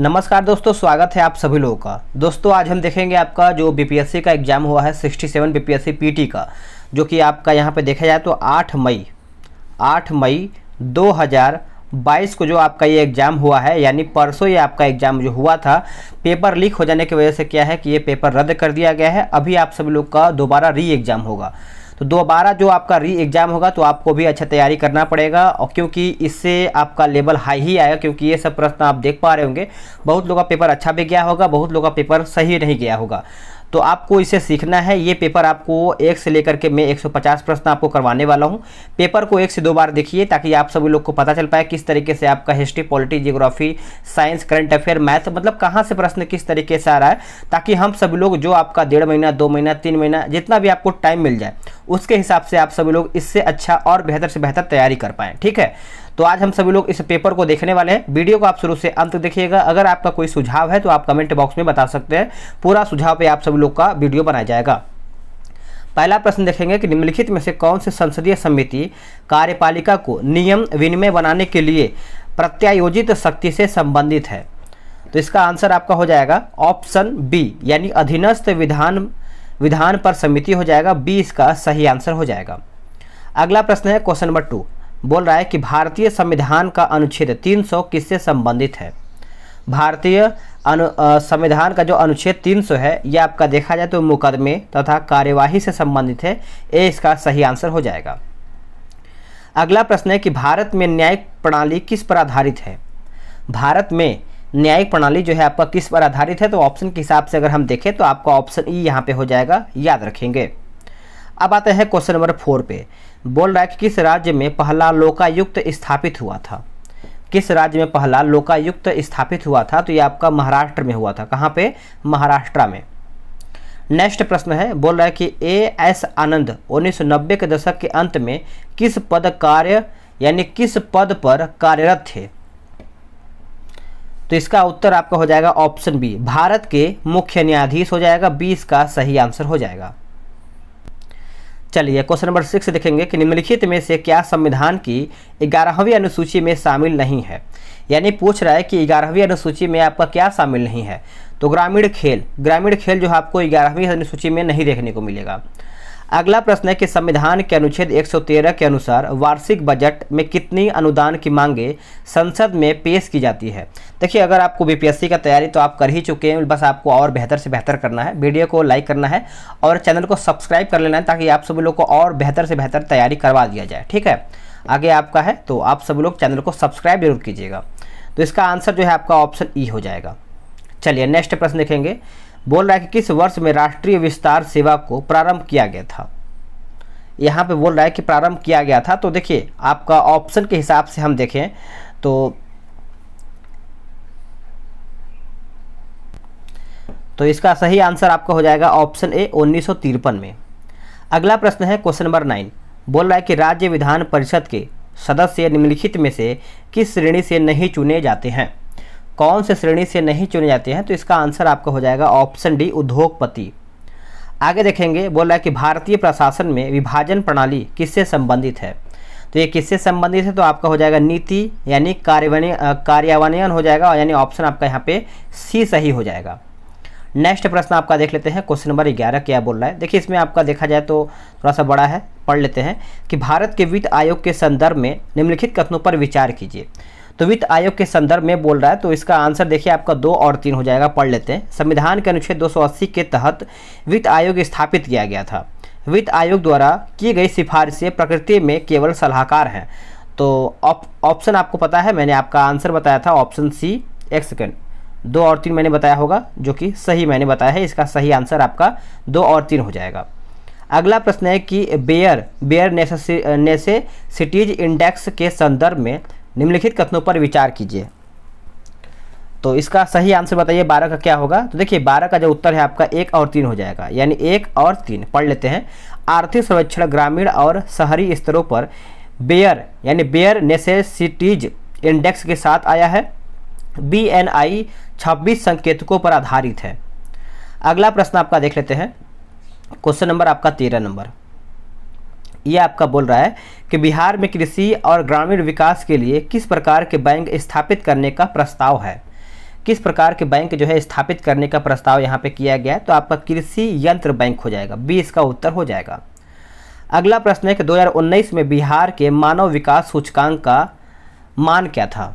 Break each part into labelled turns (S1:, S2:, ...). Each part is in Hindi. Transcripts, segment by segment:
S1: नमस्कार दोस्तों स्वागत है आप सभी लोगों का दोस्तों आज हम देखेंगे आपका जो बीपीएससी का एग्ज़ाम हुआ है 67 बीपीएससी पीटी का जो कि आपका यहाँ पे देखा जाए तो 8 मई 8 मई 2022 को जो आपका ये एग्ज़ाम हुआ है यानी परसों ये आपका एग्ज़ाम जो हुआ था पेपर लीक हो जाने की वजह से क्या है कि ये पेपर रद्द कर दिया गया है अभी आप सभी लोग का दोबारा री एग्ज़ाम होगा तो दोबारा जो आपका री एग्ज़ाम होगा तो आपको भी अच्छा तैयारी करना पड़ेगा और क्योंकि इससे आपका लेवल हाई ही आएगा क्योंकि ये सब प्रश्न आप देख पा रहे होंगे बहुत लोग का पेपर अच्छा भी गया होगा बहुत लोग का पेपर सही नहीं गया होगा तो आपको इसे सीखना है ये पेपर आपको एक से लेकर के मैं 150 प्रश्न आपको करवाने वाला हूँ पेपर को एक से दो बार देखिए ताकि आप सभी लोग को पता चल पाए किस तरीके से आपका history polity geography science current affair math मतलब कहाँ से प्रश्न किस तरीके से आ रहा है ताकि हम सभी लोग जो आपका डेढ़ महीना दो महीना तीन महीना जितना भी आपको टाइम मिल जाए उसके हिसाब से आप सभी लोग इससे अच्छा और बेहतर से बेहतर तैयारी कर पाएँ ठीक है तो आज हम सभी लोग इस पेपर को देखने वाले हैं वीडियो को आप शुरू से अंत देखिएगा अगर आपका कोई सुझाव है तो आप कमेंट बॉक्स में बता सकते हैं पूरा सुझाव पे आप सभी लोग का वीडियो बनाया जाएगा पहला प्रश्न देखेंगे कि निम्नलिखित में से कौन से संसदीय समिति कार्यपालिका को नियम विनिमय बनाने के लिए प्रत्यायोजित शक्ति से संबंधित है तो इसका आंसर आपका हो जाएगा ऑप्शन बी यानी अधीनस्थ विधान विधान पर समिति हो जाएगा बी इसका सही आंसर हो जाएगा अगला प्रश्न है क्वेश्चन नंबर टू बोल रहा है कि भारतीय संविधान का अनुच्छेद 300 किससे संबंधित है भारतीय अनु संविधान का जो अनुच्छेद 300 है यह आपका देखा जाए तो मुकदमे तथा कार्यवाही से संबंधित है ये इसका सही आंसर हो जाएगा अगला प्रश्न है कि भारत में न्यायिक प्रणाली किस पर आधारित है भारत में न्यायिक प्रणाली जो है आपका किस पर आधारित है तो ऑप्शन के हिसाब से अगर हम देखें तो आपका ऑप्शन ई यहाँ पे हो जाएगा याद रखेंगे अब आते हैं क्वेश्चन नंबर फोर पे बोल रहा है कि किस राज्य में पहला लोकायुक्त स्थापित हुआ था किस राज्य में पहला लोकायुक्त स्थापित हुआ था तो ये आपका महाराष्ट्र में हुआ था कहाँ पे महाराष्ट्र में नेक्स्ट प्रश्न है बोल रहा है कि ए एस आनंद उन्नीस के दशक के अंत में किस पद कार्य यानी किस पद पर कार्यरत थे तो इसका उत्तर आपका हो जाएगा ऑप्शन बी भारत के मुख्य न्यायाधीश हो जाएगा बी इसका सही आंसर हो जाएगा चलिए क्वेश्चन नंबर सिक्स देखेंगे कि निम्नलिखित में से क्या संविधान की ग्यारहवीं अनुसूची में शामिल नहीं है यानी पूछ रहा है कि ग्यारहवीं अनुसूची में आपका क्या शामिल नहीं है तो ग्रामीण खेल ग्रामीण खेल जो आपको ग्यारहवीं अनुसूची में नहीं देखने को मिलेगा अगला प्रश्न है कि संविधान के अनुच्छेद 113 के अनुसार वार्षिक बजट में कितनी अनुदान की मांगे संसद में पेश की जाती है देखिए अगर आपको बीपीएससी का तैयारी तो आप कर ही चुके हैं बस आपको और बेहतर से बेहतर करना है वीडियो को लाइक करना है और चैनल को सब्सक्राइब कर लेना है ताकि आप सभी लोग को और बेहतर से बेहतर तैयारी करवा दिया जाए ठीक है आगे आपका है तो आप सभी लोग चैनल को सब्सक्राइब जरूर कीजिएगा तो इसका आंसर जो है आपका ऑप्शन ई हो जाएगा चलिए नेक्स्ट प्रश्न देखेंगे बोल रहा है कि किस वर्ष में राष्ट्रीय विस्तार सेवा को प्रारंभ किया गया था यहाँ पे बोल रहा है कि प्रारंभ किया गया था तो देखिए आपका ऑप्शन के हिसाब से हम देखें तो तो इसका सही आंसर आपका हो जाएगा ऑप्शन ए उन्नीस में अगला प्रश्न है क्वेश्चन नंबर नाइन बोल रहा है कि राज्य विधान परिषद के सदस्य निम्नलिखित में से किस श्रेणी से नहीं चुने जाते हैं कौन से श्रेणी से नहीं चुने जाते हैं तो इसका आंसर आपका हो जाएगा ऑप्शन डी उद्योगपति आगे देखेंगे बोला है कि भारतीय प्रशासन में विभाजन प्रणाली किससे संबंधित है तो ये किससे संबंधित है तो आपका हो जाएगा नीति यानी कार्यान्वयन कार्यान्वयन हो जाएगा यानी ऑप्शन आपका यहाँ पे सी सही हो जाएगा नेक्स्ट प्रश्न आपका देख लेते हैं क्वेश्चन नंबर ग्यारह क्या बोल रहा है देखिए इसमें आपका देखा जाए तो थोड़ा सा बड़ा है पढ़ लेते हैं कि भारत के वित्त आयोग के संदर्भ में निम्नलिखित कथनों पर विचार कीजिए तो वित्त आयोग के संदर्भ में बोल रहा है तो इसका आंसर देखिए आपका दो और तीन हो जाएगा पढ़ लेते हैं संविधान के अनुच्छेद 280 के तहत वित्त आयोग स्थापित किया गया था वित्त आयोग द्वारा की गई सिफारिशें प्रकृति में केवल सलाहकार हैं तो ऑप्शन आप, आपको पता है मैंने आपका आंसर बताया था ऑप्शन सी एक सेकेंड दो और तीन मैंने बताया होगा जो कि सही मैंने बताया है इसका सही आंसर आपका दो और तीन हो जाएगा अगला प्रश्न है कि bare bare necessities index के संदर्भ में निम्नलिखित कथनों पर विचार कीजिए तो इसका सही आंसर बताइए बारह का क्या होगा तो देखिए बारह का जो उत्तर है आपका एक और तीन हो जाएगा यानी एक और तीन पढ़ लेते हैं आर्थिक सर्वेक्षण ग्रामीण और शहरी स्तरों पर बेयर यानी बेयर नेसेसिटीज इंडेक्स के साथ आया है बी एन आई छब्बीस संकेतकों पर आधारित है अगला प्रश्न आपका देख लेते हैं क्वेश्चन नंबर आपका तेरह नंबर ये आपका बोल रहा है कि बिहार में कृषि और ग्रामीण विकास के लिए किस प्रकार के बैंक स्थापित करने का प्रस्ताव है किस प्रकार के बैंक जो है स्थापित करने का प्रस्ताव यहाँ पे किया गया है तो आपका कृषि यंत्र बैंक हो जाएगा बी इसका उत्तर हो जाएगा अगला प्रश्न है कि 2019 में बिहार के मानव विकास सूचकांक का मान क्या था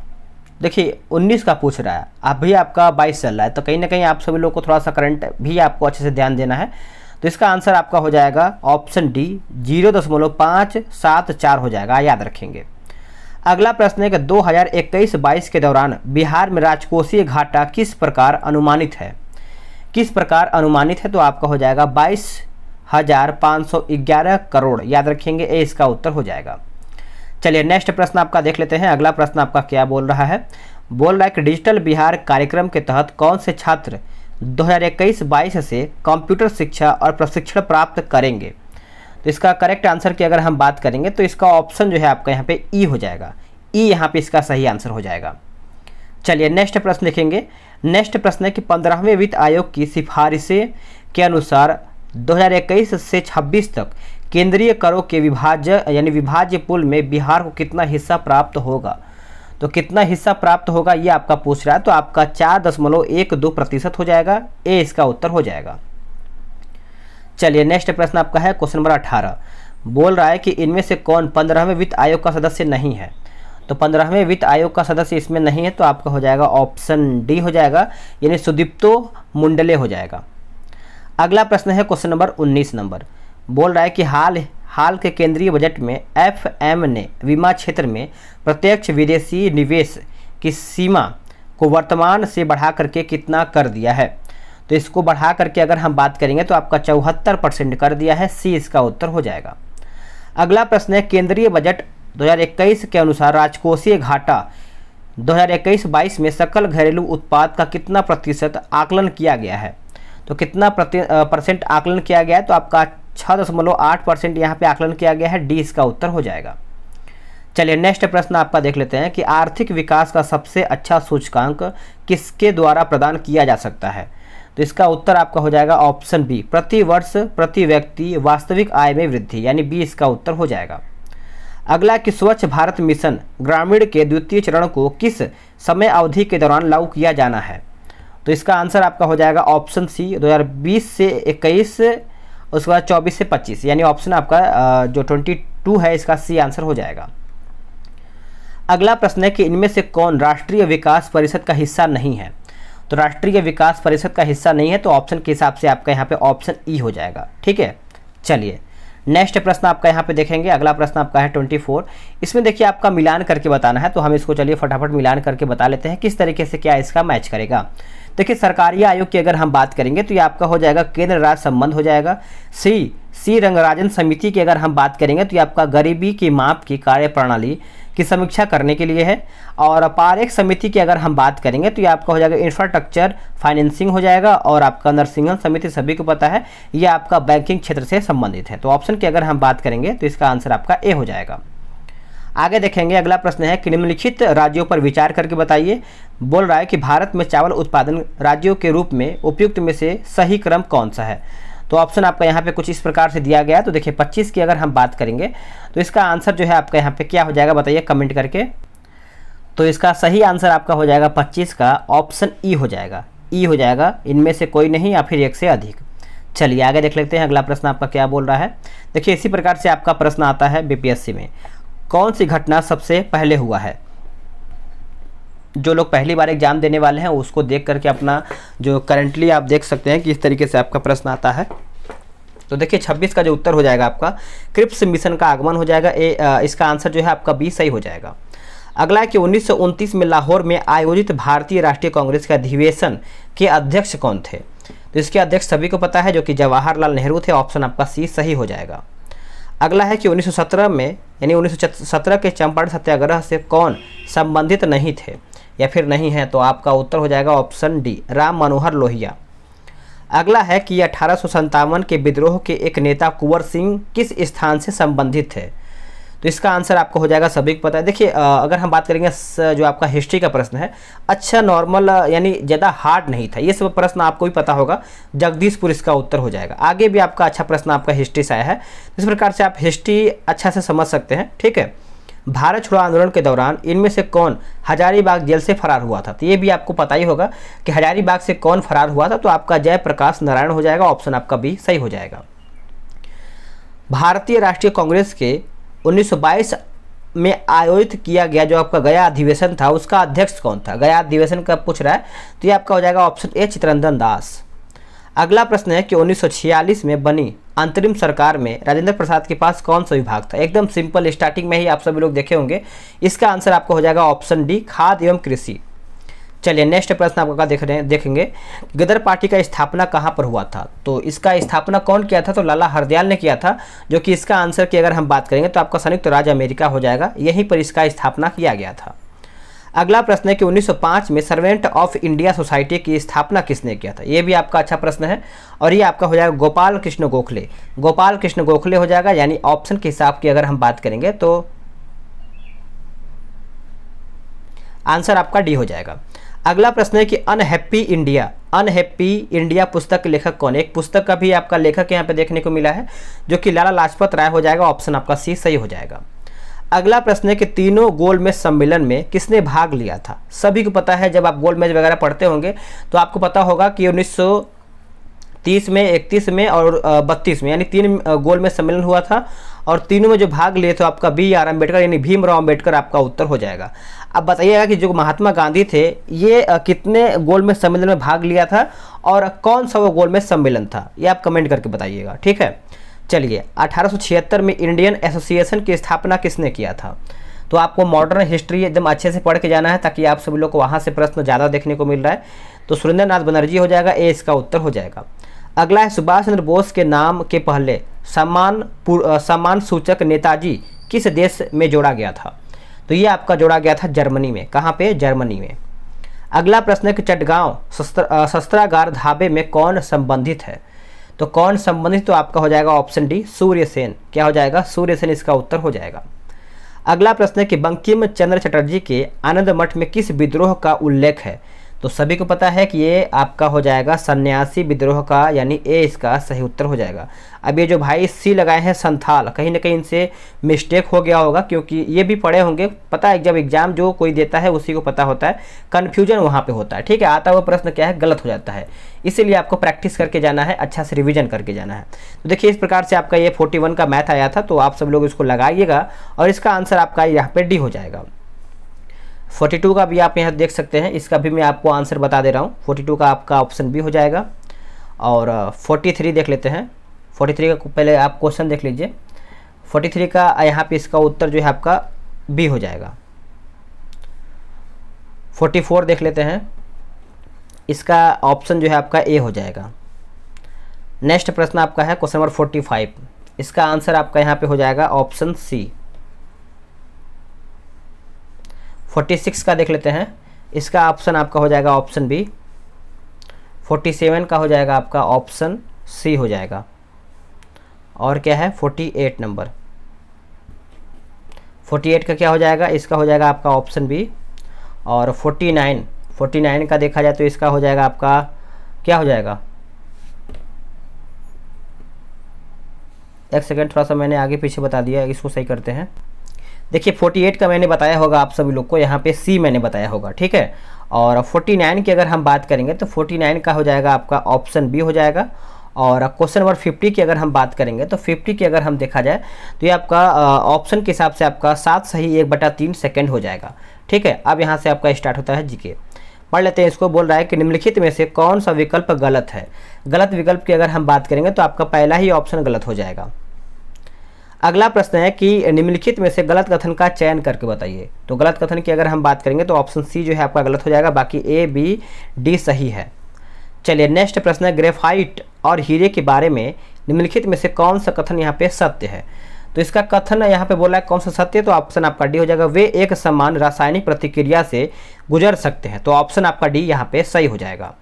S1: देखिए 19 का पूछ रहा है अब भी आपका 22 चल रहा है तो कहीं ना कहीं आप सभी लोगों को थोड़ा सा करंट भी आपको अच्छे से ध्यान देना है तो इसका आंसर आपका हो जाएगा ऑप्शन डी जीरो दशमलव पाँच सात चार हो जाएगा याद रखेंगे अगला प्रश्न है कि दो हज़ार इक्कीस बाईस के दौरान बिहार में राजकोषीय घाटा किस प्रकार अनुमानित है किस प्रकार अनुमानित है तो आपका हो जाएगा बाईस हज़ार पाँच सौ ग्यारह करोड़ याद रखेंगे ए इसका उत्तर हो जाएगा चलिए नेक्स्ट प्रश्न आपका देख लेते हैं अगला प्रश्न आपका क्या बोल रहा है बोल रहा है कि डिजिटल बिहार कार्यक्रम के तहत कौन से छात्र 2021-22 से कंप्यूटर शिक्षा और प्रशिक्षण प्राप्त करेंगे तो इसका करेक्ट आंसर की अगर हम बात करेंगे तो इसका ऑप्शन जो है आपका यहाँ पे ई हो जाएगा ई यहाँ पे इसका सही आंसर हो जाएगा चलिए नेक्स्ट प्रश्न लिखेंगे नेक्स्ट प्रश्न है कि पंद्रहवें वित्त आयोग की सिफारिशें के अनुसार 2021 से 26 तक केंद्रीय करों के विभाज्य यानी विभाज्य पुल में बिहार को कितना हिस्सा प्राप्त होगा तो कितना हिस्सा प्राप्त होगा ये आपका पूछ रहा है तो आपका चार दशमलव एक दो प्रतिशत हो जाएगा ए इसका उत्तर हो जाएगा चलिए नेक्स्ट प्रश्न आपका है क्वेश्चन नंबर अठारह बोल रहा है कि इनमें से कौन पंद्रहवें वित्त आयोग का सदस्य नहीं है तो पंद्रहवें वित्त आयोग का सदस्य इसमें नहीं है तो आपका हो जाएगा ऑप्शन डी हो जाएगा यानी सुदीप्तो मुंडले हो जाएगा अगला प्रश्न है क्वेश्चन नंबर उन्नीस नंबर बोल रहा है कि हाल हाल के केंद्रीय बजट में एफएम ने बीमा क्षेत्र में प्रत्यक्ष विदेशी निवेश की सीमा को वर्तमान से बढ़ा करके कितना कर दिया है तो इसको बढ़ा करके अगर हम बात करेंगे तो आपका चौहत्तर परसेंट कर दिया है सी इसका उत्तर हो जाएगा अगला प्रश्न है केंद्रीय बजट 2021 के अनुसार राजकोषीय घाटा 2021-22 में सकल घरेलू उत्पाद का कितना प्रतिशत आकलन किया गया है तो कितना परसेंट आकलन किया गया है तो आपका छः दशमलव आठ परसेंट यहाँ पर आकलन किया गया है डी इसका उत्तर हो जाएगा चलिए नेक्स्ट प्रश्न आपका देख लेते हैं कि आर्थिक विकास का सबसे अच्छा सूचकांक किसके द्वारा प्रदान किया जा सकता है तो इसका उत्तर आपका हो जाएगा ऑप्शन बी प्रति वर्ष प्रति व्यक्ति वास्तविक आय में वृद्धि यानी बी इसका उत्तर हो जाएगा अगला कि स्वच्छ भारत मिशन ग्रामीण के द्वितीय चरण को किस समय अवधि के दौरान लागू किया जाना है तो इसका आंसर आपका हो जाएगा ऑप्शन सी 2020 से 21 उसके बाद चौबीस से पच्चीस यानी ऑप्शन आपका जो ट्वेंटी टू है इसका सी आंसर हो जाएगा अगला प्रश्न है कि इनमें से कौन राष्ट्रीय विकास परिषद का हिस्सा नहीं है तो राष्ट्रीय विकास परिषद का हिस्सा नहीं है तो ऑप्शन के हिसाब से आपका यहाँ पे ऑप्शन ई e हो जाएगा ठीक है चलिए नेक्स्ट प्रश्न आपका यहाँ पे देखेंगे अगला प्रश्न आपका है ट्वेंटी फोर इसमें देखिए आपका मिलान करके बताना है तो हम इसको चलिए फटाफट मिलान करके बता लेते हैं किस तरीके से क्या इसका मैच करेगा देखिए सरकारी आयोग की अगर हम बात करेंगे तो ये आपका हो जाएगा केंद्र राज्य संबंध हो जाएगा सी सी रंगराजन समिति की अगर हम बात करेंगे तो ये आपका गरीबी की माप की कार्य प्रणाली की समीक्षा करने के लिए है और पारेख समिति की अगर हम बात करेंगे तो ये आपका हो जाएगा इंफ्रास्ट्रक्चर फाइनेंसिंग हो जाएगा और आपका नर्सिंगन समिति सभी को पता है ये आपका बैंकिंग क्षेत्र से संबंधित है तो ऑप्शन की अगर हम बात करेंगे तो इसका आंसर आपका ए हो जाएगा आगे देखेंगे अगला प्रश्न है कि निम्नलिखित राज्यों पर विचार करके बताइए बोल रहा है कि भारत में चावल उत्पादन राज्यों के रूप में उपयुक्त में से सही क्रम कौन सा है तो ऑप्शन आपका यहाँ पे कुछ इस प्रकार से दिया गया है तो देखिए पच्चीस की अगर हम बात करेंगे तो इसका आंसर जो है आपका यहाँ पे क्या हो जाएगा बताइए कमेंट करके तो इसका सही आंसर आपका हो जाएगा पच्चीस का ऑप्शन ई e हो जाएगा ई e हो जाएगा इनमें से कोई नहीं या फिर एक से अधिक चलिए आगे देख लेते हैं अगला प्रश्न आपका क्या बोल रहा है देखिए इसी प्रकार से आपका प्रश्न आता है बीपीएससी में कौन सी घटना सबसे पहले हुआ है जो लोग पहली बार एग्ज़ाम देने वाले हैं उसको देख करके अपना जो करंटली आप देख सकते हैं कि इस तरीके से आपका प्रश्न आता है तो देखिए 26 का जो उत्तर हो जाएगा आपका क्रिप्स मिशन का आगमन हो जाएगा ए, आ, इसका आंसर जो है आपका बी सही हो जाएगा अगला है कि उन्नीस में लाहौर में आयोजित भारतीय राष्ट्रीय कांग्रेस के अधिवेशन के अध्यक्ष कौन थे तो इसके अध्यक्ष सभी को पता है जो कि जवाहरलाल नेहरू थे ऑप्शन आपका सी सही हो जाएगा अगला है कि 1917 में यानी 1917 के चंपारण सत्याग्रह से कौन संबंधित नहीं थे या फिर नहीं है तो आपका उत्तर हो जाएगा ऑप्शन डी राम मनोहर लोहिया अगला है कि अठारह के विद्रोह के एक नेता कुंवर सिंह किस स्थान से संबंधित थे तो इसका आंसर आपको हो जाएगा सभी को पता है देखिए अगर हम बात करेंगे जो आपका हिस्ट्री का प्रश्न है अच्छा नॉर्मल यानी ज़्यादा हार्ड नहीं था ये सब प्रश्न आपको भी पता होगा जगदीशपुर इसका उत्तर हो जाएगा आगे भी आपका अच्छा प्रश्न आपका हिस्ट्री से आया है इस प्रकार से आप हिस्ट्री अच्छा से समझ सकते हैं ठीक है भारत छोड़ो आंदोलन के दौरान इनमें से कौन हजारीबाग जेल से फरार हुआ था तो ये भी आपको पता ही होगा कि हजारीबाग से कौन फरार हुआ था तो आपका जयप्रकाश नारायण हो जाएगा ऑप्शन आपका भी सही हो जाएगा भारतीय राष्ट्रीय कांग्रेस के 1922 में आयोजित किया गया जो आपका गया अधिवेशन था उसका अध्यक्ष कौन था गया अधिवेशन का पूछ रहा है तो ये आपका हो जाएगा ऑप्शन ए चित्रंजन दास अगला प्रश्न है कि 1946 में बनी अंतरिम सरकार में राजेंद्र प्रसाद के पास कौन सा विभाग था एकदम सिंपल स्टार्टिंग में ही आप सभी लोग देखे होंगे इसका आंसर आपको हो जाएगा ऑप्शन डी खाद एवं कृषि चलिए नेक्स्ट प्रश्न आपका देख रहे हैं देखेंगे गदर पार्टी का स्थापना कहाँ पर हुआ था तो इसका स्थापना कौन किया था तो लाला हरदयाल ने किया था जो कि इसका आंसर की अगर हम बात करेंगे तो आपका संयुक्त राज्य अमेरिका हो जाएगा यहीं पर इसका स्थापना किया गया था अगला प्रश्न है कि 1905 में सर्वेंट ऑफ इंडिया सोसाइटी की स्थापना किसने किया था ये भी आपका अच्छा प्रश्न है और ये आपका हो जाएगा गोपाल कृष्ण गोखले गोपाल कृष्ण गोखले हो जाएगा यानी ऑप्शन के हिसाब की अगर हम बात करेंगे तो आंसर आपका डी हो जाएगा अगला प्रश्न है कि अनहैप्पी इंडिया अनहैप्पी इंडिया पुस्तक के लेखक कौन है एक पुस्तक का भी आपका लेखक यहाँ पे देखने को मिला है जो कि लाला लाजपत राय हो जाएगा ऑप्शन आपका सी सही हो जाएगा अगला प्रश्न है कि तीनों गोल मैच सम्मेलन में किसने भाग लिया था सभी को पता है जब आप गोल मैच वगैरह पढ़ते होंगे तो आपको पता होगा कि उन्नीस तीस में इकतीस में और बत्तीस में यानी तीन गोल में सम्मेलन हुआ था और तीनों में जो भाग लिए थे आपका बी आर अम्बेडकर यानी भीमराव अम्बेडकर आपका उत्तर हो जाएगा अब बताइएगा कि जो महात्मा गांधी थे ये कितने गोल में सम्मेलन में भाग लिया था और कौन सा वो गोल में सम्मेलन था ये आप कमेंट करके बताइएगा ठीक है चलिए 1876 में इंडियन एसोसिएशन की स्थापना किसने किया था तो आपको मॉडर्न हिस्ट्री एकदम अच्छे से पढ़ के जाना है ताकि आप सभी लोग को वहाँ से प्रश्न ज़्यादा देखने को मिल रहा है तो सुरेंद्र नाथ बनर्जी हो जाएगा ए इसका उत्तर हो जाएगा अगला है सुभाष चंद्र बोस के नाम के पहले सम्मान सम्मान सूचक नेताजी किस देश में जोड़ा गया था तो ये आपका जोड़ा गया था जर्मनी में कहाँ पे जर्मनी में अगला प्रश्न है कि चटगांव शस्त्र शस्त्रागार धाबे में कौन संबंधित है तो कौन संबंधित तो आपका हो जाएगा ऑप्शन डी सूर्यसेन क्या हो जाएगा सूर्यसेन इसका उत्तर हो जाएगा अगला प्रश्न है कि बंकिम चंद्र चटर्जी के आनंद मठ में किस विद्रोह का उल्लेख है तो सभी को पता है कि ये आपका हो जाएगा सन्यासी विद्रोह का यानी ए इसका सही उत्तर हो जाएगा अब ये जो भाई सी लगाए हैं संथाल कहीं ना कहीं इनसे मिस्टेक हो गया होगा क्योंकि ये भी पढ़े होंगे पता है जब एग्जाम जो कोई देता है उसी को पता होता है कन्फ्यूजन वहाँ पर होता है ठीक है आता हुआ प्रश्न क्या है गलत हो जाता है इसीलिए आपको प्रैक्टिस करके जाना है अच्छा से रिविजन करके जाना है तो देखिए इस प्रकार से आपका ये फोर्टी का मैथ आया था तो आप सब लोग इसको लगाइएगा और इसका आंसर आपका यहाँ पर डी हो जाएगा फोर्टी टू का भी आप यहाँ देख सकते हैं इसका भी मैं आपको आंसर बता दे रहा हूँ फोर्टी टू का आपका ऑप्शन बी हो जाएगा और फोर्टी थ्री देख लेते हैं फोर्टी थ्री का पहले आप क्वेश्चन देख लीजिए फोर्टी थ्री का यहाँ पे इसका उत्तर जो है आपका बी हो जाएगा फोर्टी फोर देख लेते हैं इसका ऑप्शन जो है आपका ए हो जाएगा नेक्स्ट प्रश्न आपका है क्वेश्चन नंबर फोर्टी फाइव इसका आंसर आपका यहाँ पे हो जाएगा ऑप्शन सी फोर्टी सिक्स का देख लेते हैं इसका ऑप्शन आपका हो जाएगा ऑप्शन बी फोर्टी सेवन का हो जाएगा आपका ऑप्शन सी हो जाएगा और क्या है फोर्टी एट नंबर फोर्टी एट का क्या हो जाएगा इसका हो जाएगा आपका ऑप्शन बी और फोर्टी नाइन फोर्टी नाइन का देखा जाए तो इसका हो जाएगा आपका क्या हो जाएगा एक सेकेंड थोड़ा सा मैंने आगे पीछे बता दिया इसको सही करते हैं देखिए 48 का मैंने बताया होगा आप सभी लोग को यहाँ पे सी मैंने बताया होगा ठीक है और 49 की अगर हम बात करेंगे तो 49 का हो जाएगा आपका ऑप्शन बी हो जाएगा और क्वेश्चन नंबर 50 की अगर हम बात करेंगे तो 50 की अगर हम देखा जाए तो ये आपका ऑप्शन के हिसाब से आपका सात सही एक बटा तीन सेकेंड हो जाएगा ठीक है अब यहाँ से आपका स्टार्ट होता है जीके पढ़ लेते हैं इसको बोल रहा है कि निम्नलिखित में से कौन सा विकल्प गलत है गलत विकल्प की अगर हम बात करेंगे तो आपका पहला ही ऑप्शन गलत हो जाएगा अगला प्रश्न है कि निम्नलिखित में से गलत कथन का चयन करके बताइए तो गलत कथन की अगर हम बात करेंगे तो ऑप्शन सी जो है आपका गलत हो जाएगा बाकी ए बी डी सही है चलिए नेक्स्ट प्रश्न है ग्रेफाइट और हीरे के बारे में निम्नलिखित में से कौन सा कथन यहाँ पे सत्य है तो इसका कथन यहाँ पे बोला है कौन सा सत्य तो ऑप्शन आपका डी हो जाएगा वे एक समान रासायनिक प्रतिक्रिया से गुजर सकते हैं तो ऑप्शन आपका डी यहाँ पे सही हो जाएगा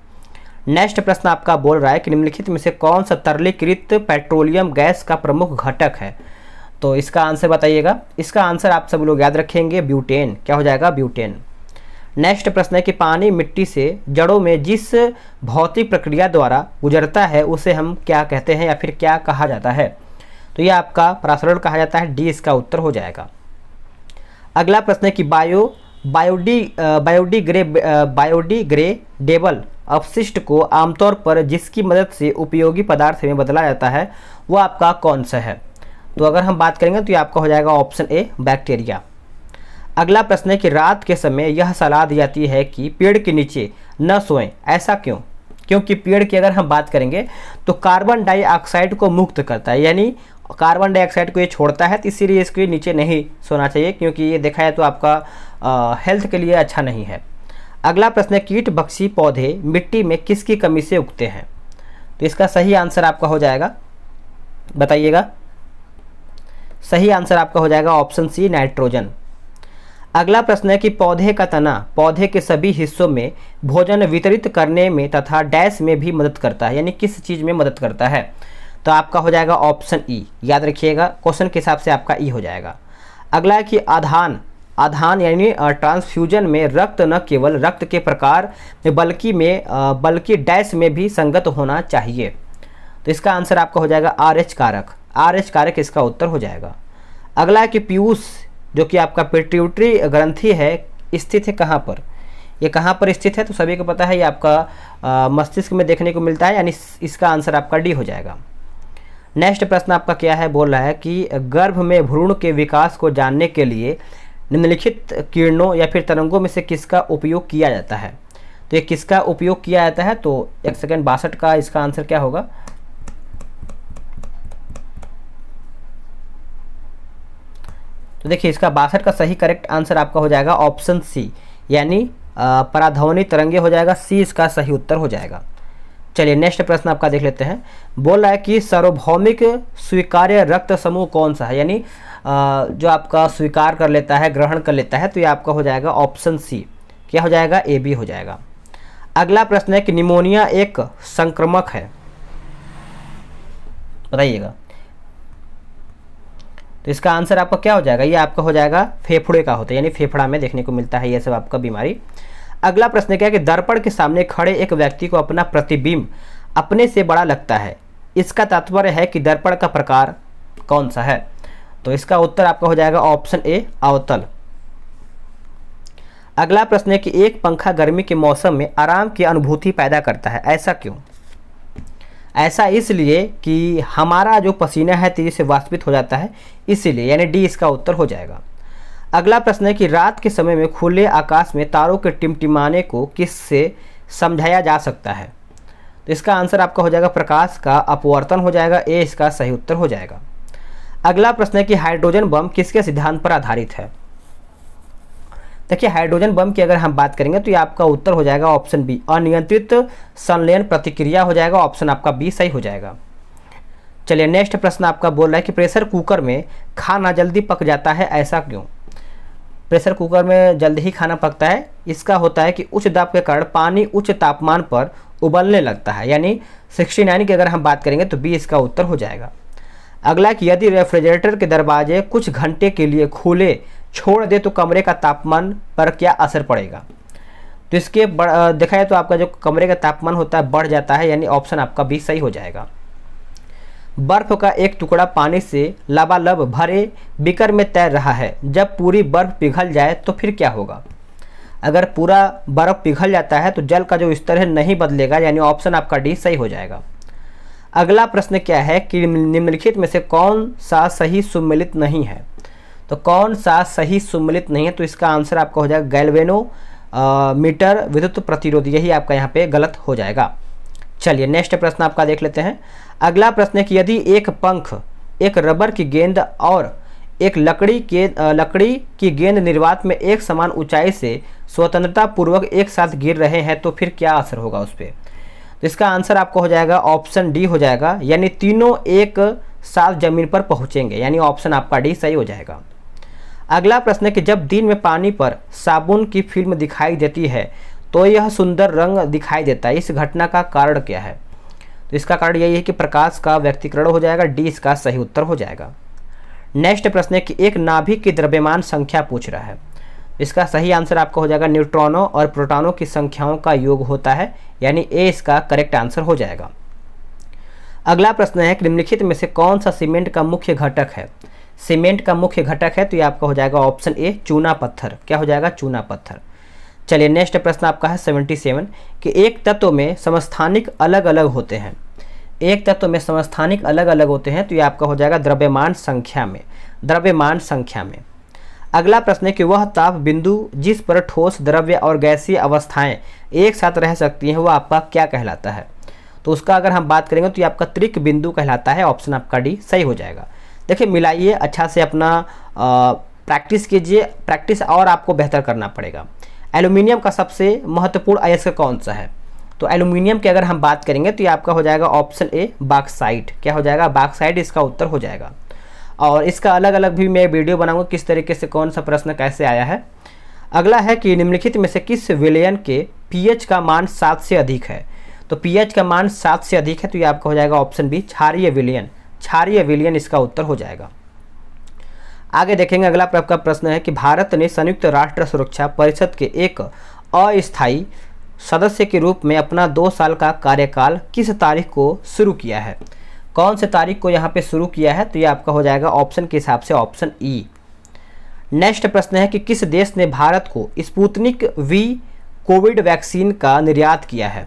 S1: नेक्स्ट प्रश्न आपका बोल रहा है कि निम्नलिखित में से कौन सा तरलीकृत पेट्रोलियम गैस का प्रमुख घटक है तो इसका आंसर बताइएगा इसका आंसर आप सब लोग याद रखेंगे ब्यूटेन क्या हो जाएगा ब्यूटेन नेक्स्ट प्रश्न है कि पानी मिट्टी से जड़ों में जिस भौतिक प्रक्रिया द्वारा गुजरता है उसे हम क्या कहते हैं या फिर क्या कहा जाता है तो यह आपका प्रासरण कहा जाता है डी इसका उत्तर हो जाएगा अगला प्रश्न है कि बायो बायोडी बायोडीग्रे बायोडीग्रेडेबल अपशिष्ट को आमतौर पर जिसकी मदद से उपयोगी पदार्थ में बदला जाता है वह आपका कौन सा है तो अगर हम बात करेंगे तो ये आपका हो जाएगा ऑप्शन ए बैक्टीरिया अगला प्रश्न है कि रात के समय यह सलाह दी जाती है कि पेड़ के नीचे न सोएं ऐसा क्यों क्योंकि पेड़ की अगर हम बात करेंगे तो कार्बन डाइऑक्साइड को मुक्त करता है यानी कार्बन डाइऑक्साइड को ये छोड़ता है तो इसीलिए इसके नीचे नहीं सोना चाहिए क्योंकि ये देखा है तो आपका आ, हेल्थ के लिए अच्छा नहीं है अगला प्रश्न है कीट बक्सी पौधे मिट्टी में किसकी कमी से उगते हैं तो इसका सही आंसर आपका हो जाएगा बताइएगा सही आंसर आपका हो जाएगा ऑप्शन सी नाइट्रोजन अगला प्रश्न है कि पौधे का तना पौधे के सभी हिस्सों में भोजन वितरित करने में तथा डैश में भी मदद करता है यानी किस चीज़ में मदद करता है तो आपका हो जाएगा ऑप्शन ई याद रखिएगा क्वेश्चन के हिसाब से आपका ई हो जाएगा अगला है कि आधान आधान यानी ट्रांसफ्यूजन में रक्त न केवल रक्त के प्रकार बल्कि में बल्कि डैश में भी संगत होना चाहिए तो इसका आंसर आपका हो जाएगा आर कारक आर एच कारक इसका उत्तर हो जाएगा अगला है कि पीयूष जो कि आपका पिट्यूटरी ग्रंथि है स्थित है कहाँ पर ये कहाँ पर स्थित है तो सभी को पता है ये आपका मस्तिष्क में देखने को मिलता है यानी इसका आंसर आपका डी हो जाएगा नेक्स्ट प्रश्न आपका क्या है बोल रहा है कि गर्भ में भ्रूण के विकास को जानने के लिए निम्नलिखित किरणों या फिर तरंगों में से किसका उपयोग किया जाता है तो ये किसका उपयोग किया जाता है तो एक सेकेंड बासठ का इसका आंसर क्या होगा तो देखिए इसका बासठ का सही करेक्ट आंसर आपका हो जाएगा ऑप्शन सी यानी पराधवनी तरंगे हो जाएगा सी इसका सही उत्तर हो जाएगा चलिए नेक्स्ट प्रश्न आपका देख लेते हैं बोल रहा है कि सार्वभौमिक स्वीकार्य रक्त समूह कौन सा है यानी जो आपका स्वीकार कर लेता है ग्रहण कर लेता है तो ये आपका हो जाएगा ऑप्शन सी क्या हो जाएगा ए बी हो जाएगा अगला प्रश्न है कि निमोनिया एक संक्रमक है बताइएगा तो इसका आंसर आपका क्या हो जाएगा ये आपका हो जाएगा फेफड़े का होता है यानी फेफड़ा में देखने को मिलता है यह सब आपका बीमारी अगला प्रश्न क्या है कि दर्पण के सामने खड़े एक व्यक्ति को अपना प्रतिबिंब अपने से बड़ा लगता है इसका तात्पर्य है कि दर्पण का प्रकार कौन सा है तो इसका उत्तर आपका हो जाएगा ऑप्शन ए अवतल अगला प्रश्न है कि एक पंखा गर्मी के मौसम में आराम की अनुभूति पैदा करता है ऐसा क्यों ऐसा इसलिए कि हमारा जो पसीना है तेज़ी से वाष्पित हो जाता है इसीलिए यानी डी इसका उत्तर हो जाएगा अगला प्रश्न है कि रात के समय में खुले आकाश में तारों के टिमटिमाने को किससे समझाया जा सकता है तो इसका आंसर आपका हो जाएगा प्रकाश का अपवर्तन हो जाएगा ए इसका सही उत्तर हो जाएगा अगला प्रश्न है कि हाइड्रोजन बम किसके सिद्धांत पर आधारित है देखिए हाइड्रोजन बम की अगर हम बात करेंगे तो ये आपका उत्तर हो जाएगा ऑप्शन बी अनियंत्रित संलयन प्रतिक्रिया हो जाएगा ऑप्शन आपका बी सही हो जाएगा चलिए नेक्स्ट प्रश्न आपका बोल रहा है कि प्रेशर कुकर में खाना जल्दी पक जाता है ऐसा क्यों प्रेशर कुकर में जल्दी ही खाना पकता है इसका होता है कि उच्च दाब के कारण पानी उच्च तापमान पर उबलने लगता है यानी सिक्सटी नाइन की अगर हम बात करेंगे तो बी इसका उत्तर हो जाएगा अगला कि यदि रेफ्रिजरेटर के दरवाजे कुछ घंटे के लिए खुले छोड़ दे तो कमरे का तापमान पर क्या असर पड़ेगा तो इसके देखा जाए तो आपका जो कमरे का तापमान होता है बढ़ जाता है यानी ऑप्शन आपका भी सही हो जाएगा बर्फ का एक टुकड़ा पानी से लबालब भरे बिकर में तैर रहा है जब पूरी बर्फ पिघल जाए तो फिर क्या होगा अगर पूरा बर्फ पिघल जाता है तो जल का जो स्तर है नहीं बदलेगा यानी ऑप्शन आपका डी सही हो जाएगा अगला प्रश्न क्या है कि निम्नलिखित में से कौन सा सही सुमिलित नहीं है तो कौन सा सही सुमिलित नहीं है तो इसका आंसर आपका हो जाएगा गैल्वेनो मीटर विद्युत प्रतिरोध यही आपका यहाँ पे गलत हो जाएगा चलिए नेक्स्ट प्रश्न आपका देख लेते हैं अगला प्रश्न है कि यदि एक पंख एक रबर की गेंद और एक लकड़ी के लकड़ी की गेंद निर्वात में एक समान ऊंचाई से स्वतंत्रतापूर्वक एक साथ गिर रहे हैं तो फिर क्या असर होगा उस पर तो इसका आंसर आपको हो जाएगा ऑप्शन डी हो जाएगा यानी तीनों एक साथ ज़मीन पर पहुँचेंगे यानी ऑप्शन आपका डी सही हो जाएगा अगला प्रश्न है कि जब दिन में पानी पर साबुन की फिल्म दिखाई देती है तो यह सुंदर रंग दिखाई देता है इस घटना का कारण क्या है तो इसका कारण यही है कि प्रकाश का व्यक्तिकरण हो जाएगा डी इसका सही उत्तर हो जाएगा नेक्स्ट प्रश्न है कि एक नाभिक की द्रव्यमान संख्या पूछ रहा है इसका सही आंसर आपका हो जाएगा न्यूट्रॉनों और प्रोटॉनों की संख्याओं का योग होता है यानी ए इसका करेक्ट आंसर हो जाएगा अगला प्रश्न है कि निम्नलिखित में से कौन सा सीमेंट का मुख्य घटक है सीमेंट का मुख्य घटक है तो ये आपका हो जाएगा ऑप्शन ए चूना पत्थर क्या हो जाएगा चूना पत्थर चलिए नेक्स्ट प्रश्न आपका है सेवेंटी सेवन कि एक तत्व में समस्थानिक अलग अलग होते हैं एक तत्व में समस्थानिक अलग अलग होते हैं तो ये आपका हो जाएगा द्रव्यमान संख्या में द्रव्यमान संख्या में अगला प्रश्न है कि वह ताप बिंदु जिस पर ठोस द्रव्य और गैसीय अवस्थाएं एक साथ रह सकती हैं वह आपका क्या कहलाता है तो उसका अगर हम बात करेंगे तो ये आपका त्रिक बिंदु कहलाता है ऑप्शन आपका डी सही हो जाएगा देखिए मिलाइए अच्छा से अपना प्रैक्टिस कीजिए प्रैक्टिस और आपको बेहतर करना पड़ेगा एलुमिनियम का सबसे महत्वपूर्ण अयस्क कौन सा है तो एलुमिनियम की अगर हम बात करेंगे तो ये आपका हो जाएगा ऑप्शन ए बाक्साइड क्या हो जाएगा बाक्साइड इसका उत्तर हो जाएगा और इसका अलग अलग भी मैं वीडियो बनाऊंगा किस तरीके से कौन सा प्रश्न कैसे आया है अगला है कि निम्नलिखित में से किस विलयन के पीएच का मान सात से अधिक है तो पीएच का मान सात से अधिक है तो ये आपका हो जाएगा ऑप्शन बी क्षारिय विलयन क्षारीय विलियन इसका उत्तर हो जाएगा आगे देखेंगे अगला आपका प्रश्न है कि भारत ने संयुक्त राष्ट्र सुरक्षा परिषद के एक अस्थायी सदस्य के रूप में अपना दो साल का कार्यकाल किस तारीख को शुरू किया है कौन से तारीख को यहाँ पे शुरू किया है तो ये आपका हो जाएगा ऑप्शन के हिसाब से ऑप्शन ई नेक्स्ट प्रश्न है कि किस देश ने भारत को स्पुतनिक वी कोविड वैक्सीन का निर्यात किया है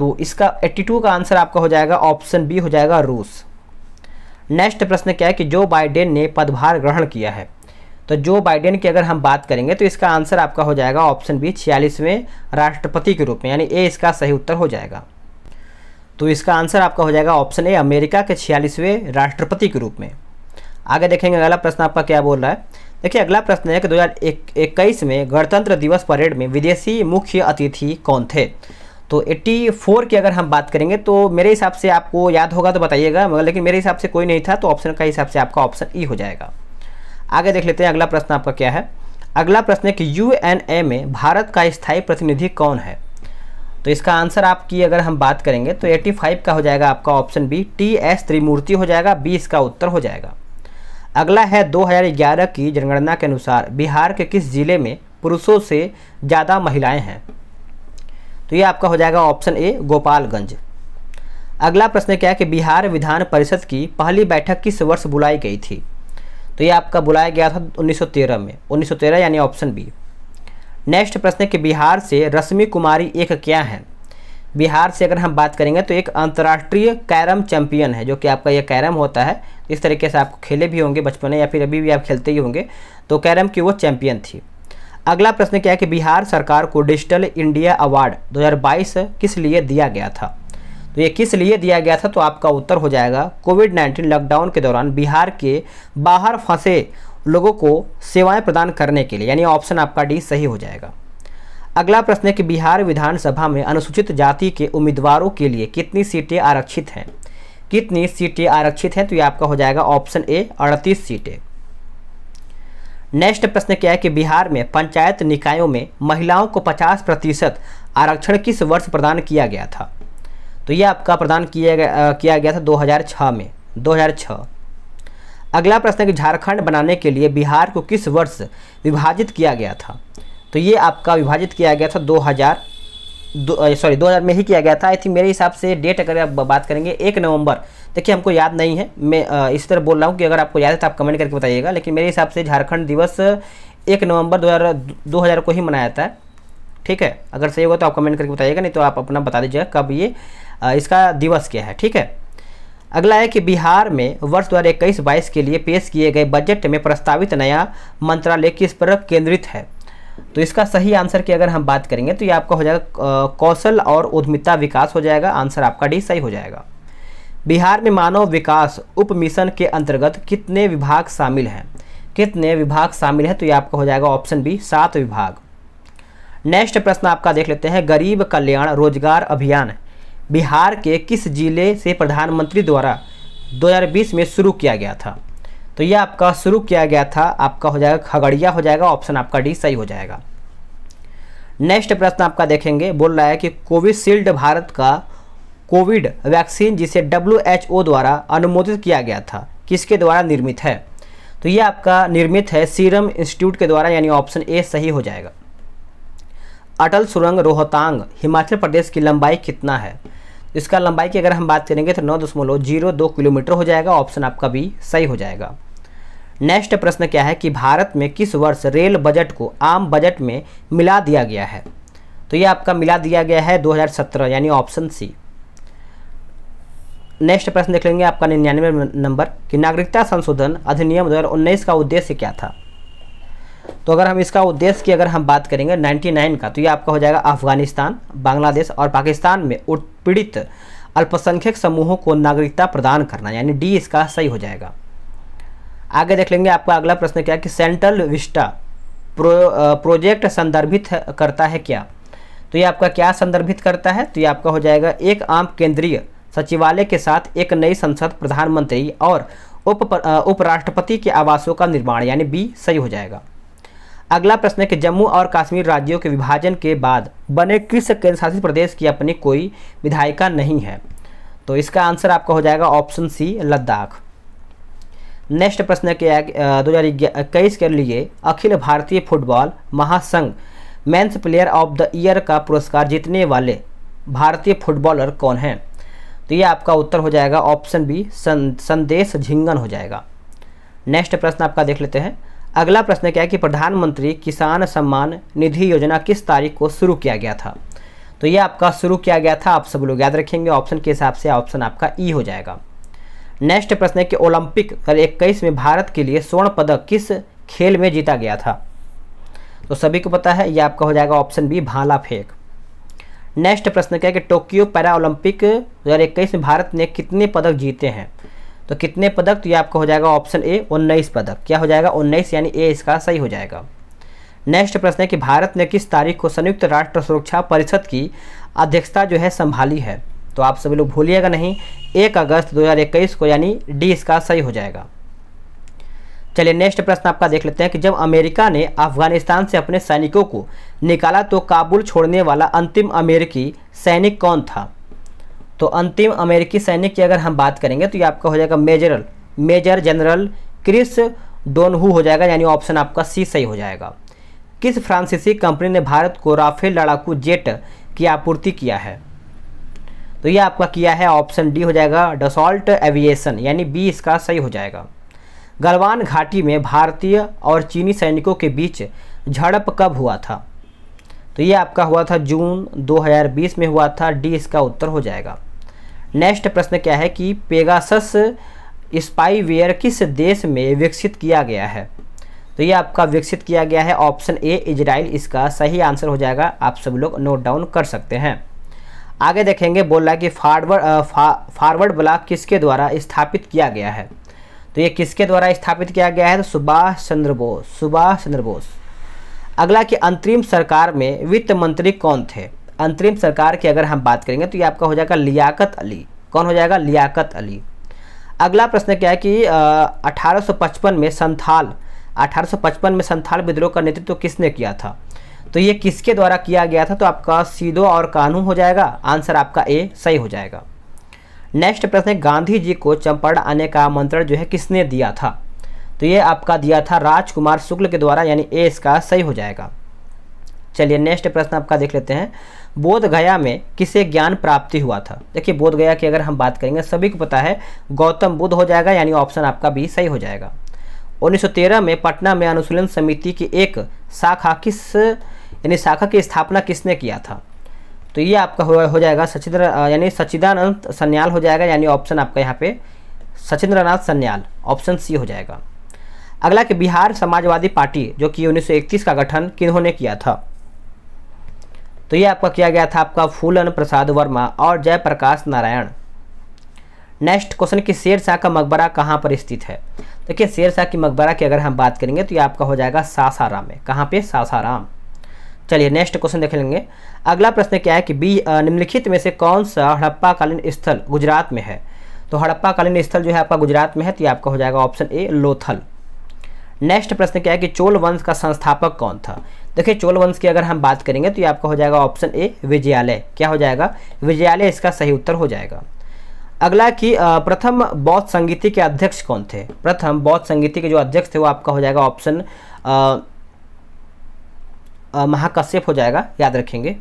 S1: तो इसका 82 का आंसर आपका हो जाएगा ऑप्शन बी हो जाएगा रूस नेक्स्ट प्रश्न क्या है कि जो बाइडेन ने पदभार ग्रहण किया है तो जो बाइडेन की अगर हम बात करेंगे तो इसका आंसर आपका हो जाएगा ऑप्शन बी छियालीसवें राष्ट्रपति के रूप में यानी ए इसका सही उत्तर हो जाएगा तो इसका आंसर आपका हो जाएगा ऑप्शन ए अमेरिका के छियालीसवें राष्ट्रपति के रूप में आगे देखेंगे अगला प्रश्न आपका क्या बोल रहा है देखिए अगला प्रश्न है कि दो में गणतंत्र दिवस परेड में विदेशी मुख्य अतिथि कौन थे तो 84 की अगर हम बात करेंगे तो मेरे हिसाब से आपको याद होगा तो बताइएगा मगर लेकिन मेरे हिसाब से कोई नहीं था तो ऑप्शन का हिसाब से आपका ऑप्शन ई e हो जाएगा आगे देख लेते हैं अगला प्रश्न आपका क्या है अगला प्रश्न है कि यू में भारत का स्थायी प्रतिनिधि कौन है तो इसका आंसर आपकी अगर हम बात करेंगे तो 85 का हो जाएगा आपका option B T S Tirumurti हो जाएगा बी इसका उत्तर हो जाएगा अगला है 2011 की जनगणना के अनुसार बिहार के किस ज़िले में पुरुषों से ज़्यादा महिलाएं हैं तो ये आपका हो जाएगा ऑप्शन ए गोपालगंज अगला प्रश्न क्या है कि बिहार विधान परिषद की पहली बैठक किस वर्ष बुलाई गई थी तो ये आपका बुलाया गया था 1913 में 1913 यानी ऑप्शन बी नेक्स्ट प्रश्न है कि बिहार से रश्मि कुमारी एक क्या है बिहार से अगर हम बात करेंगे तो एक अंतर्राष्ट्रीय कैरम चैंपियन है जो कि आपका यह कैरम होता है इस तरीके से आप खेले भी होंगे बचपन में या फिर अभी भी आप खेलते ही होंगे तो कैरम की वो चैंपियन थी अगला प्रश्न क्या है कि बिहार सरकार को डिजिटल इंडिया अवार्ड 2022 किस लिए दिया गया था तो ये किस लिए दिया गया था तो आपका उत्तर हो जाएगा कोविड 19 लॉकडाउन के दौरान बिहार के बाहर फंसे लोगों को सेवाएं प्रदान करने के लिए यानी ऑप्शन आपका डी सही हो जाएगा अगला प्रश्न है कि बिहार विधानसभा में अनुसूचित जाति के उम्मीदवारों के लिए कितनी सीटें आरक्षित हैं कितनी सीटें आरक्षित हैं तो ये आपका हो जाएगा ऑप्शन ए अड़तीस सीटें नेक्स्ट प्रश्न क्या है कि बिहार में पंचायत निकायों में महिलाओं को 50 प्रतिशत आरक्षण किस वर्ष प्रदान किया गया था तो यह आपका प्रदान किया गया किया गया था 2006 में 2006 अगला प्रश्न है कि झारखंड बनाने के लिए बिहार को किस वर्ष विभाजित किया गया था तो ये आपका विभाजित किया गया था हज़ार सॉरी दो हज़ार में ही किया गया था आई थिंक मेरे हिसाब से डेट अगर आप बात करेंगे एक नवंबर देखिए हमको याद नहीं है मैं इस तरह बोल रहा हूँ कि अगर आपको याद है तो आप कमेंट करके बताइएगा लेकिन मेरे हिसाब से झारखंड दिवस एक नवंबर 2000 हज़ार को ही मनाया जाता है ठीक है अगर सही होगा तो आप कमेंट करके बताइएगा नहीं तो आप अपना बता दीजिएगा कब ये इसका दिवस क्या है ठीक है अगला है कि बिहार में वर्ष दो हज़ार के लिए पेश किए गए बजट में प्रस्तावित नया मंत्रालय किस पर केंद्रित है तो इसका सही आंसर की अगर हम बात करेंगे तो ये आपका हो जाएगा कौशल और उद्यमिता विकास हो जाएगा आंसर आपका डी सही हो जाएगा बिहार में मानव विकास उप मिशन के अंतर्गत कितने विभाग शामिल हैं कितने विभाग शामिल हैं तो ये आपका हो जाएगा ऑप्शन बी सात विभाग नेक्स्ट प्रश्न आपका देख लेते हैं गरीब कल्याण रोजगार अभियान बिहार के किस जिले से प्रधानमंत्री द्वारा 2020 में शुरू किया गया था तो ये आपका शुरू किया गया था आपका हो जाएगा खगड़िया हो जाएगा ऑप्शन आपका डी सही हो जाएगा नेक्स्ट प्रश्न आपका देखेंगे बोल रहा है कि कोविशील्ड भारत का कोविड वैक्सीन जिसे डब्ल्यू द्वारा अनुमोदित किया गया था किसके द्वारा निर्मित है तो ये आपका निर्मित है सीरम इंस्टीट्यूट के द्वारा यानी ऑप्शन ए सही हो जाएगा अटल सुरंग रोहतांग हिमाचल प्रदेश की लंबाई कितना है इसका लंबाई की अगर हम बात करेंगे तो नौ दशमलव जीरो दो किलोमीटर हो जाएगा ऑप्शन आपका भी सही हो जाएगा नेक्स्ट प्रश्न क्या है कि भारत में किस वर्ष रेल बजट को आम बजट में मिला दिया गया है तो ये आपका मिला दिया गया है 2017 यानी ऑप्शन सी नेक्स्ट प्रश्न देख लेंगे आपका निन्यानवे नंबर कि नागरिकता संशोधन अधिनियम 2019 का उद्देश्य क्या था तो अगर हम इसका उद्देश्य की अगर हम बात करेंगे 99 का तो ये आपका हो जाएगा अफगानिस्तान बांग्लादेश और पाकिस्तान में उत्पीड़ित अल्पसंख्यक समूहों को नागरिकता प्रदान करना यानी डी इसका सही हो जाएगा आगे देख लेंगे आपका अगला प्रश्न क्या कि सेंट्रल विस्टा प्रो प्रोजेक्ट संदर्भित करता है क्या तो ये आपका क्या संदर्भित करता है तो ये आपका हो जाएगा एक आम केंद्रीय सचिवालय के साथ एक नई संसद प्रधानमंत्री और उप उपराष्ट्रपति के आवासों का निर्माण यानी बी सही हो जाएगा अगला प्रश्न है कि जम्मू और कश्मीर राज्यों के विभाजन के बाद बने किस केंद्र शासित प्रदेश की अपनी कोई विधायिका नहीं है तो इसका आंसर आपका हो जाएगा ऑप्शन सी लद्दाख नेक्स्ट प्रश्न के दो हज़ार इक्कीस के लिए अखिल भारतीय फुटबॉल महासंघ men's player of the year का पुरस्कार जीतने वाले भारतीय फुटबॉलर कौन हैं तो ये आपका उत्तर हो जाएगा ऑप्शन बी सं, संदेश झिंगन हो जाएगा नेक्स्ट प्रश्न आपका देख लेते हैं अगला प्रश्न क्या है कि प्रधानमंत्री किसान सम्मान निधि योजना किस तारीख को शुरू किया गया था तो ये आपका शुरू किया गया था आप सब लोग याद रखेंगे ऑप्शन के हिसाब से ऑप्शन आपका ई हो जाएगा नेक्स्ट प्रश्न है कि ओलंपिक इक्कीस में भारत के लिए स्वर्ण पदक किस खेल में जीता गया था तो सभी को पता है यह आपका हो जाएगा ऑप्शन बी भाला फेंक नेक्स्ट प्रश्न क्या है कि टोक्यो पैरा ओलंपिक दो में भारत ने कितने पदक जीते हैं तो कितने पदक तो ये आपका हो जाएगा ऑप्शन ए उन्नीस पदक क्या हो जाएगा उन्नीस यानी ए इसका सही हो जाएगा नेक्स्ट प्रश्न है कि भारत ने किस तारीख को संयुक्त राष्ट्र सुरक्षा परिषद की अध्यक्षता जो है संभाली है तो आप सभी लोग भूलिएगा नहीं एक अगस्त 2021 को यानी डी इसका सही हो जाएगा चलिए नेक्स्ट प्रश्न आपका देख लेते हैं कि जब अमेरिका ने अफगानिस्तान से अपने सैनिकों को निकाला तो काबुल छोड़ने वाला अंतिम अमेरिकी सैनिक कौन था तो अंतिम अमेरिकी सैनिक की अगर हम बात करेंगे तो ये आपका हो जाएगा major major general Chris Donahue हो जाएगा यानी ऑप्शन आपका सी सही हो जाएगा किस फ्रांसीसी कंपनी ने भारत को राफेल लड़ाकू जेट की आपूर्ति किया है तो ये आपका किया है ऑप्शन डी हो जाएगा डसॉल्ट एविएशन यानी बी इसका सही हो जाएगा गलवान घाटी में भारतीय और चीनी सैनिकों के बीच झड़प कब हुआ था तो ये आपका हुआ था जून 2020 में हुआ था डी इसका उत्तर हो जाएगा नेक्स्ट प्रश्न क्या है कि पेगासस स्पाईवेयर किस देश में विकसित किया गया है तो ये आपका विकसित किया गया है ऑप्शन ए इजराइल इसका सही आंसर हो जाएगा आप सब लोग नोट डाउन कर सकते हैं आगे देखेंगे बोल रहा है कि फारवर्ड फॉरवर्ड फारवर्ड ब्लॉक किसके द्वारा स्थापित किया गया है तो ये किसके द्वारा स्थापित किया गया है तो सुभाष चंद्र बोस सुभाष चंद्र बोस अगला कि अंतरिम सरकार में वित्त मंत्री कौन थे अंतरिम सरकार की अगर हम बात करेंगे तो ये आपका हो जाएगा लियाकत अली कौन हो जाएगा लियाकत अली अगला प्रश्न क्या है कि अठारह में संथाल अठारह में संथाल विद्रोह का नेतृत्व तो किसने किया था तो ये किसके द्वारा किया गया था तो आपका सीधो और कानू हो जाएगा आंसर आपका ए सही हो जाएगा नेक्स्ट प्रश्न गांधी जी को चंपारण आने का आमंत्रण जो है किसने दिया था तो ये आपका दिया था राजकुमार शुक्ल के द्वारा यानी ए इसका सही हो जाएगा चलिए नेक्स्ट प्रश्न आपका देख लेते हैं बोधगया में किसे ज्ञान प्राप्ति हुआ था देखिए बोधगया की अगर हम बात करेंगे सभी को पता है गौतम बुद्ध हो जाएगा यानी ऑप्शन आपका भी सही हो जाएगा 1913 में पटना में अनुशीलन समिति की एक शाखा किस यानी शाखा की स्थापना किसने किया था तो ये आपका हो, हो जाएगा सचिंद्र यानी सचिदानंद सन्याल हो जाएगा यानी ऑप्शन आपका यहाँ पे सचिंद्रनाथ सन्याल ऑप्शन सी हो जाएगा अगला कि बिहार समाजवादी पार्टी जो कि 1931 का गठन किन्होंने किया था तो ये आपका किया गया था आपका फूलन प्रसाद वर्मा और जयप्रकाश नारायण नेक्स्ट क्वेश्चन कि शेर शाह का मकबरा कहाँ पर स्थित है देखिए शेर शाह की मकबरा की अगर हम बात करेंगे तो ये आपका हो जाएगा सासाराम में कहाँ पे सासाराम चलिए नेक्स्ट क्वेश्चन देख लेंगे अगला प्रश्न क्या है कि बी निम्नलिखित में से कौन सा हड़प्पाकालीन स्थल गुजरात में है तो हड़प्पाकालीन स्थल जो है आपका गुजरात में है तो ये आपका हो जाएगा ऑप्शन ए लोथल नेक्स्ट प्रश्न क्या है कि चोल वंश का संस्थापक कौन था देखिए चोल वंश की अगर हम बात करेंगे तो ये आपका हो जाएगा ऑप्शन ए विजयालय क्या हो जाएगा विजयालय इसका सही उत्तर हो जाएगा अगला कि प्रथम बौद्ध संगीति के अध्यक्ष कौन थे प्रथम बौद्ध संगीति के जो अध्यक्ष थे वो आपका हो जाएगा ऑप्शन महाकश्यप हो जाएगा याद रखेंगे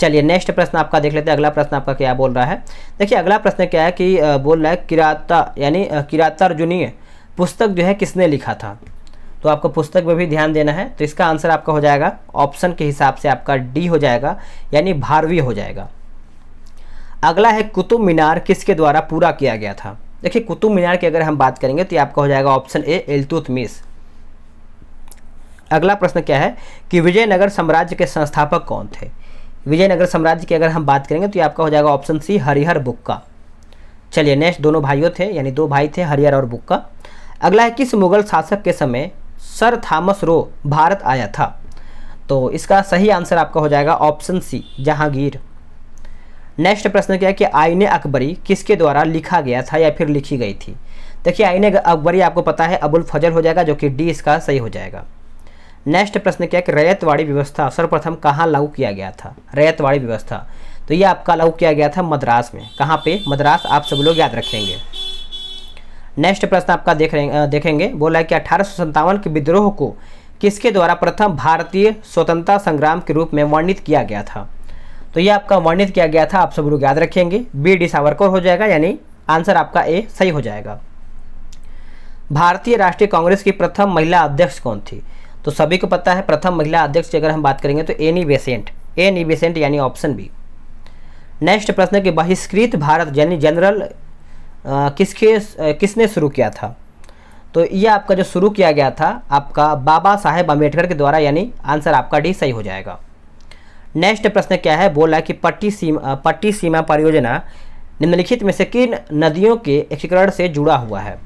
S1: चलिए नेक्स्ट प्रश्न आपका देख लेते हैं अगला प्रश्न आपका क्या बोल रहा है देखिए अगला प्रश्न क्या है कि बोल रहा है किराता यानी किरातार्जुनीय पुस्तक जो है किसने लिखा था तो आपको पुस्तक पर भी ध्यान देना है तो इसका आंसर आपका हो जाएगा ऑप्शन के हिसाब से आपका डी हो जाएगा यानी भारवी हो जाएगा अगला है कुतुब मीनार किसके द्वारा पूरा किया गया था देखिए कुतुब मीनार की अगर हम बात करेंगे तो ये आपका हो जाएगा ऑप्शन ए एलतुतमिस अगला प्रश्न क्या है कि विजयनगर साम्राज्य के संस्थापक कौन थे विजयनगर साम्राज्य की अगर हम बात करेंगे तो ये आपका हो जाएगा ऑप्शन सी हरिहर बुक्का चलिए नेक्स्ट दोनों भाइयों थे यानी दो भाई थे हरिहर और बुक्का अगला है किस मुगल शासक के समय सर थॉमस रो भारत आया था तो इसका सही आंसर आपका हो जाएगा ऑप्शन सी जहांगीर नेक्स्ट प्रश्न क्या है कि आईने अकबरी किसके द्वारा लिखा गया था या फिर लिखी गई थी देखिए आईने अकबरी आपको पता है अबुल फजल हो जाएगा जो कि डी इसका सही हो जाएगा नेक्स्ट प्रश्न क्या कि रैयतवाड़ी व्यवस्था सर्वप्रथम कहाँ लागू किया गया था रैयतवाड़ी व्यवस्था तो ये आपका लागू किया गया था मद्रास में कहाँ पे मद्रास आप सब लोग याद रखेंगे नेक्स्ट प्रश्न आपका देख रहे देखेंगे बोला कि अठारह के विद्रोह को किसके द्वारा प्रथम भारतीय स्वतंत्रता संग्राम के रूप में वर्णित किया गया था तो यह आपका वर्णित किया गया था आप सब लोग याद रखेंगे बी डी सावरकर हो जाएगा यानी आंसर आपका ए सही हो जाएगा भारतीय राष्ट्रीय कांग्रेस की प्रथम महिला अध्यक्ष कौन थी तो सभी को पता है प्रथम महिला अध्यक्ष की अगर हम बात करेंगे तो एनी बेसेंट एनी बेसेंट यानी ऑप्शन बी नेक्स्ट प्रश्न के कि बहिष्कृत भारत यानी जनरल किसके किसने शुरू किया था तो ये आपका जो शुरू किया गया था आपका बाबा साहेब अम्बेडकर के द्वारा यानी आंसर आपका डी सही हो जाएगा नेक्स्ट प्रश्न क्या है बोला कि पट्टी सीमा पट्टी सीमा परियोजना निम्नलिखित में से किन नदियों के एकीकरण से जुड़ा हुआ है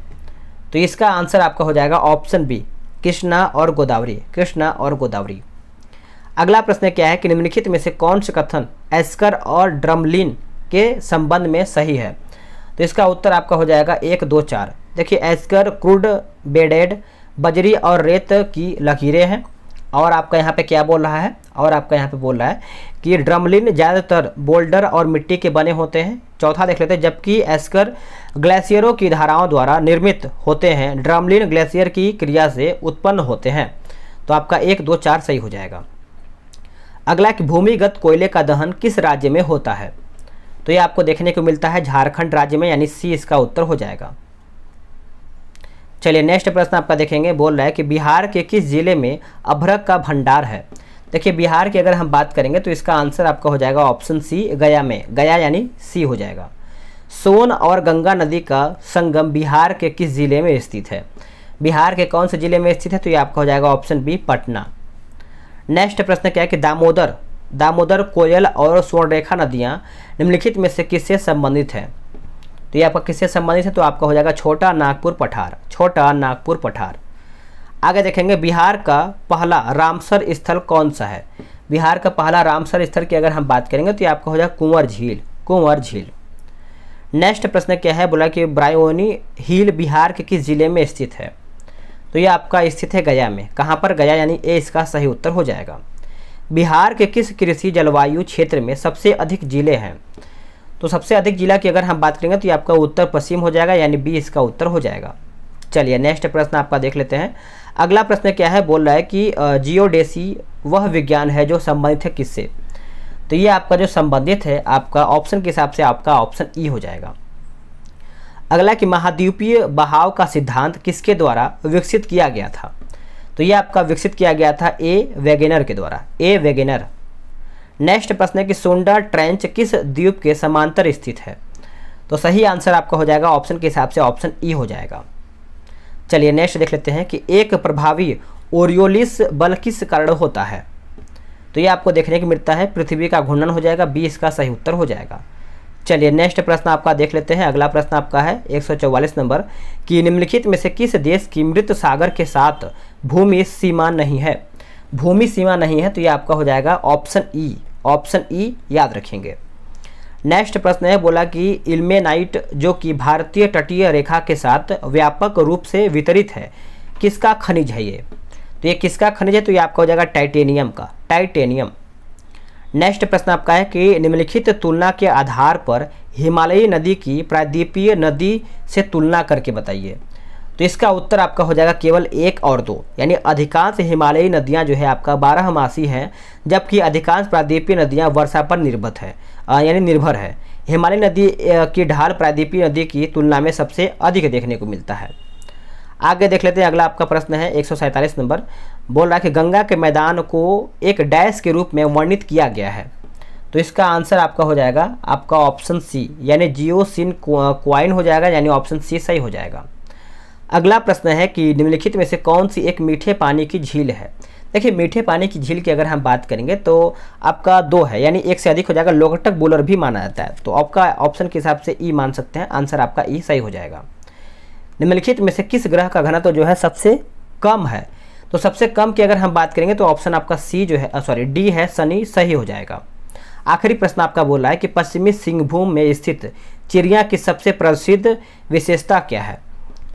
S1: तो इसका आंसर आपका हो जाएगा ऑप्शन बी कृष्णा और गोदावरी कृष्णा और गोदावरी अगला प्रश्न क्या है कि निम्नलिखित में से कौन से कथन एस्कर और ड्रमलिन के संबंध में सही है तो इसका उत्तर आपका हो जाएगा एक दो चार देखिए एस्कर क्रूड बेडेड बजरी और रेत की लकीरें हैं और आपका यहाँ पे क्या बोल रहा है और आपका यहाँ पे बोल रहा है कि ड्रमलिन ज़्यादातर बोल्डर और मिट्टी के बने होते हैं चौथा देख लेते हैं जबकि एस्कर ग्लेशियरों की धाराओं द्वारा निर्मित होते हैं ड्रमलिन ग्लेशियर की क्रिया से उत्पन्न होते हैं तो आपका एक दो चार सही हो जाएगा अगला कि भूमिगत कोयले का दहन किस राज्य में होता है तो ये आपको देखने को मिलता है झारखंड राज्य में यानी सी इसका उत्तर हो जाएगा चलिए नेक्स्ट प्रश्न आपका देखेंगे बोल रहा है कि बिहार के किस ज़िले में अभ्रक का भंडार है देखिए बिहार की अगर हम बात करेंगे तो इसका आंसर आपका हो जाएगा ऑप्शन सी गया में गया यानी सी हो जाएगा सोन और गंगा नदी का संगम बिहार के किस ज़िले में स्थित है बिहार के कौन से ज़िले में स्थित है तो ये आपका हो जाएगा ऑप्शन बी पटना नेक्स्ट प्रश्न क्या है कि दामोदर दामोदर कोयल और स्वर्णरेखा नदियाँ निम्नलिखित में से किससे संबंधित हैं तो ये आपका किससे संबंधित है तो आपका हो जाएगा छोटा नागपुर पठार छोटा नागपुर पठार आगे देखेंगे बिहार का पहला रामसर स्थल कौन सा है बिहार का पहला रामसर स्थल की अगर हम बात करेंगे तो ये आपका हो जाएगा कुंवर झील कुंवर झील नेक्स्ट प्रश्न क्या है बोला कि ब्रायोनी हिल बिहार के किस ज़िले में स्थित है तो ये आपका स्थित है गया में कहाँ पर गया यानी ए इसका सही उत्तर हो जाएगा बिहार के किस कृषि जलवायु क्षेत्र में सबसे अधिक ज़िले हैं तो सबसे अधिक जिला की अगर हम बात करेंगे तो ये आपका उत्तर पश्चिम हो जाएगा यानी बी इसका उत्तर हो जाएगा चलिए नेक्स्ट प्रश्न आपका देख लेते हैं अगला प्रश्न क्या है बोल रहा है कि जियोडेसी वह विज्ञान है जो संबंधित है किससे तो ये आपका जो संबंधित है आपका ऑप्शन के हिसाब से आपका ऑप्शन ई e हो जाएगा अगला कि महाद्वीपीय बहाव का सिद्धांत किसके द्वारा विकसित किया गया था तो ये आपका विकसित किया गया था ए वेगेनर के द्वारा ए वेगेनर नेक्स्ट प्रश्न है कि सोंडा ट्रेंच किस द्वीप के समांतर स्थित है तो सही आंसर आपका हो जाएगा ऑप्शन के हिसाब से ऑप्शन ई हो जाएगा चलिए नेक्स्ट देख लेते हैं कि एक प्रभावी ओरियोलिस बल किस कारण होता है तो ये आपको देखने को मिलता है पृथ्वी का घूर्णन हो जाएगा बी इसका सही उत्तर हो जाएगा चलिए नेक्स्ट प्रश्न आपका देख लेते हैं अगला प्रश्न आपका है 144 नंबर कि निम्नलिखित में से किस देश की मृत सागर के साथ भूमि सीमा नहीं है भूमि सीमा नहीं है तो ये आपका हो जाएगा ऑप्शन ई ऑप्शन ई याद रखेंगे नेक्स्ट प्रश्न है बोला कि इल्मेनाइट जो कि भारतीय तटीय रेखा के साथ व्यापक रूप से वितरित है किसका खनिज है ये तो ये किसका खनिज है तो ये आपका हो जाएगा टाइटेनियम का टाइटेनियम नेक्स्ट प्रश्न आपका है कि निम्नलिखित तुलना के आधार पर हिमालयी नदी की प्रायद्वीपीय नदी से तुलना करके बताइए तो इसका उत्तर आपका हो जाएगा केवल एक और दो यानी अधिकांश हिमालयी नदियाँ जो है आपका बारह मासी हैं जबकि अधिकांश प्रादीपीय नदियाँ वर्षा पर निर्भर है यानी निर्भर है हिमालय नदी की ढाल प्रादीपीय नदी की तुलना में सबसे अधिक देखने को मिलता है आगे देख लेते हैं अगला आपका प्रश्न है एक नंबर बोल रहा है कि गंगा के मैदान को एक डैश के रूप में वर्णित किया गया है तो इसका आंसर आपका हो जाएगा आपका ऑप्शन सी यानी जियो सिन क्वाइन हो जाएगा यानी ऑप्शन सी सही हो जाएगा अगला प्रश्न है कि निम्नलिखित में से कौन सी एक मीठे पानी की झील है देखिए मीठे पानी की झील की अगर हम बात करेंगे तो आपका दो है यानी एक से अधिक हो जाएगा लोकटक बोलर भी माना जाता है तो आपका ऑप्शन के हिसाब से ई मान सकते हैं आंसर आपका ई सही हो जाएगा निम्नलिखित में से किस ग्रह का घनत्व तो जो है सबसे कम है तो सबसे कम की अगर हम बात करेंगे तो ऑप्शन आपका सी जो है सॉरी डी है सनी सही हो जाएगा आखिरी प्रश्न आपका बोल रहा है कि पश्चिमी सिंहभूम में स्थित चिड़िया की सबसे प्रसिद्ध विशेषता क्या है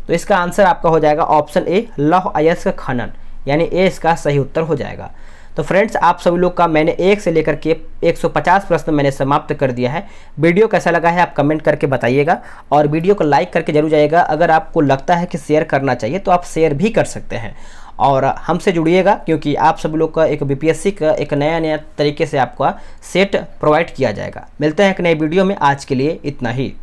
S1: तो इसका आंसर आपका हो जाएगा ऑप्शन ए लौह अयस्क खनन यानी ए इसका सही उत्तर हो जाएगा तो फ्रेंड्स आप सभी लोग का मैंने एक से लेकर के 150 प्रश्न मैंने समाप्त कर दिया है वीडियो कैसा लगा है आप कमेंट करके बताइएगा और वीडियो को लाइक करके जरूर जाइएगा अगर आपको लगता है कि शेयर करना चाहिए तो आप शेयर भी कर सकते हैं और हमसे जुड़िएगा क्योंकि आप सभी लोग का एक बीपीएससी का एक नया नया तरीके से आपका सेट प्रोवाइड किया जाएगा मिलते हैं एक नए वीडियो में आज के लिए इतना ही